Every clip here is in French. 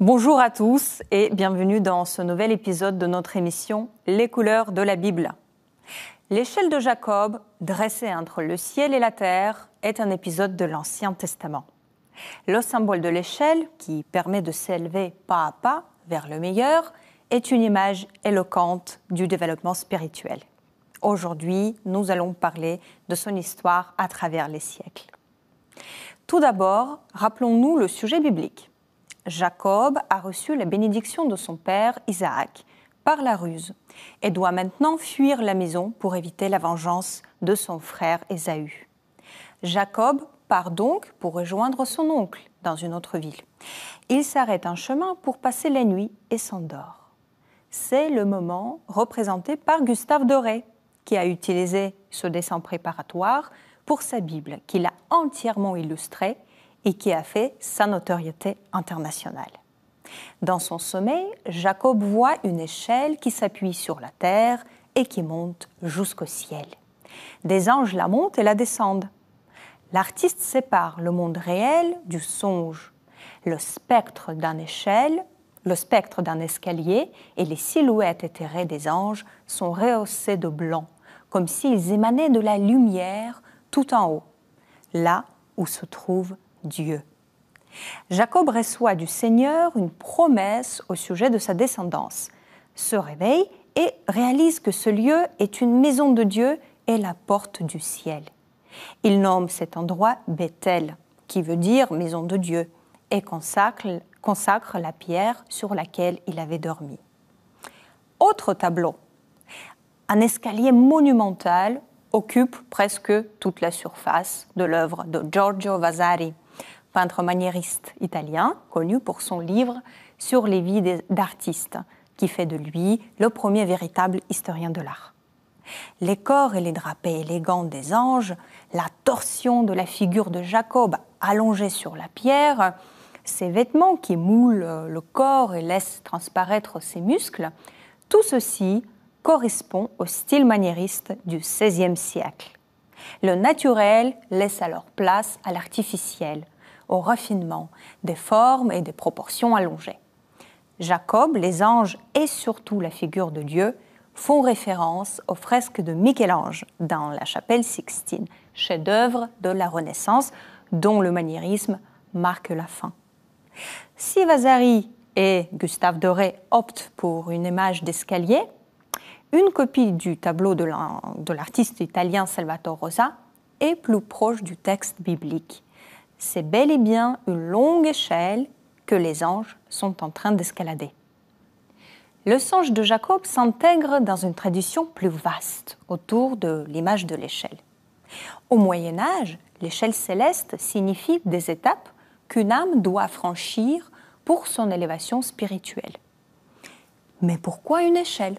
Bonjour à tous et bienvenue dans ce nouvel épisode de notre émission Les couleurs de la Bible. L'échelle de Jacob, dressée entre le ciel et la terre, est un épisode de l'Ancien Testament. Le symbole de l'échelle, qui permet de s'élever pas à pas vers le meilleur, est une image éloquente du développement spirituel. Aujourd'hui, nous allons parler de son histoire à travers les siècles. Tout d'abord, rappelons-nous le sujet biblique. Jacob a reçu la bénédiction de son père Isaac par la ruse et doit maintenant fuir la maison pour éviter la vengeance de son frère Ésaü. Jacob part donc pour rejoindre son oncle dans une autre ville. Il s'arrête en chemin pour passer la nuit et s'endort. C'est le moment représenté par Gustave Doré, qui a utilisé ce dessin préparatoire pour sa Bible, qu'il a entièrement illustrée et qui a fait sa notoriété internationale. Dans son sommeil, Jacob voit une échelle qui s'appuie sur la terre et qui monte jusqu'au ciel. Des anges la montent et la descendent. L'artiste sépare le monde réel du songe, le spectre d'une échelle, le spectre d'un escalier et les silhouettes éthérées des anges sont rehaussées de blanc, comme s'ils émanaient de la lumière tout en haut, là où se trouve Dieu. Jacob reçoit du Seigneur une promesse au sujet de sa descendance, se réveille et réalise que ce lieu est une maison de Dieu et la porte du ciel. Il nomme cet endroit Bethel, qui veut dire maison de Dieu, et consacre, consacre la pierre sur laquelle il avait dormi. Autre tableau. Un escalier monumental occupe presque toute la surface de l'œuvre de Giorgio Vasari peintre maniériste italien, connu pour son livre sur les vies d'artistes, qui fait de lui le premier véritable historien de l'art. Les corps et les drapés élégants des anges, la torsion de la figure de Jacob allongée sur la pierre, ses vêtements qui moulent le corps et laissent transparaître ses muscles, tout ceci correspond au style maniériste du XVIe siècle. Le naturel laisse alors place à l'artificiel, au raffinement des formes et des proportions allongées. Jacob, les anges et surtout la figure de Dieu font référence aux fresques de Michel-Ange dans la chapelle Sixtine, chef-d'œuvre de la Renaissance dont le maniérisme marque la fin. Si Vasari et Gustave Doré optent pour une image d'escalier, une copie du tableau de l'artiste italien Salvatore Rosa est plus proche du texte biblique c'est bel et bien une longue échelle que les anges sont en train d'escalader. Le songe de Jacob s'intègre dans une tradition plus vaste autour de l'image de l'échelle. Au Moyen Âge, l'échelle céleste signifie des étapes qu'une âme doit franchir pour son élévation spirituelle. Mais pourquoi une échelle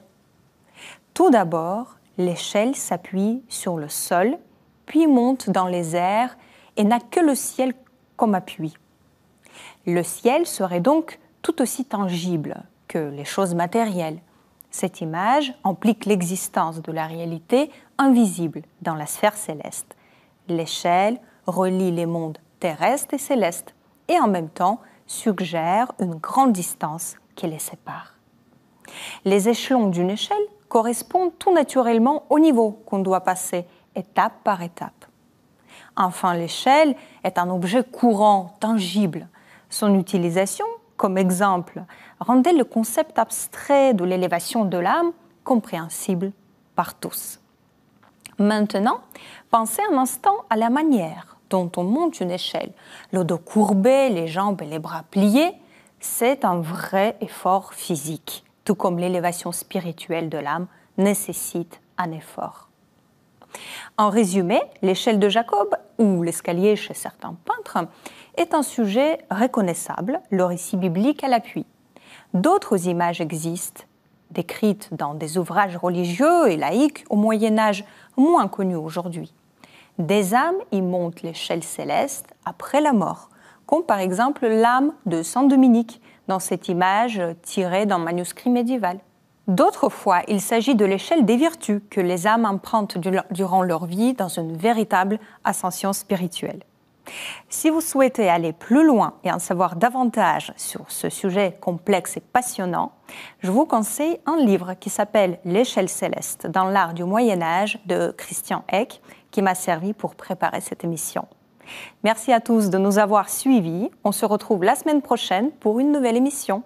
Tout d'abord, l'échelle s'appuie sur le sol, puis monte dans les airs et n'a que le ciel comme appui. Le ciel serait donc tout aussi tangible que les choses matérielles. Cette image implique l'existence de la réalité invisible dans la sphère céleste. L'échelle relie les mondes terrestres et célestes et en même temps suggère une grande distance qui les sépare. Les échelons d'une échelle correspondent tout naturellement au niveau qu'on doit passer étape par étape. Enfin, l'échelle est un objet courant, tangible. Son utilisation, comme exemple, rendait le concept abstrait de l'élévation de l'âme compréhensible par tous. Maintenant, pensez un instant à la manière dont on monte une échelle. Le dos courbé, les jambes et les bras pliés, c'est un vrai effort physique, tout comme l'élévation spirituelle de l'âme nécessite un effort. En résumé, l'échelle de Jacob, ou l'escalier chez certains peintres, est un sujet reconnaissable, le récit biblique à l'appui. D'autres images existent, décrites dans des ouvrages religieux et laïques au Moyen Âge, moins connus aujourd'hui. Des âmes y montent l'échelle céleste après la mort, comme par exemple l'âme de Saint Dominique, dans cette image tirée d'un manuscrit médiéval. D'autres fois, il s'agit de l'échelle des vertus que les âmes empruntent durant leur vie dans une véritable ascension spirituelle. Si vous souhaitez aller plus loin et en savoir davantage sur ce sujet complexe et passionnant, je vous conseille un livre qui s'appelle L'échelle céleste dans l'art du Moyen Âge de Christian Eck, qui m'a servi pour préparer cette émission. Merci à tous de nous avoir suivis. On se retrouve la semaine prochaine pour une nouvelle émission.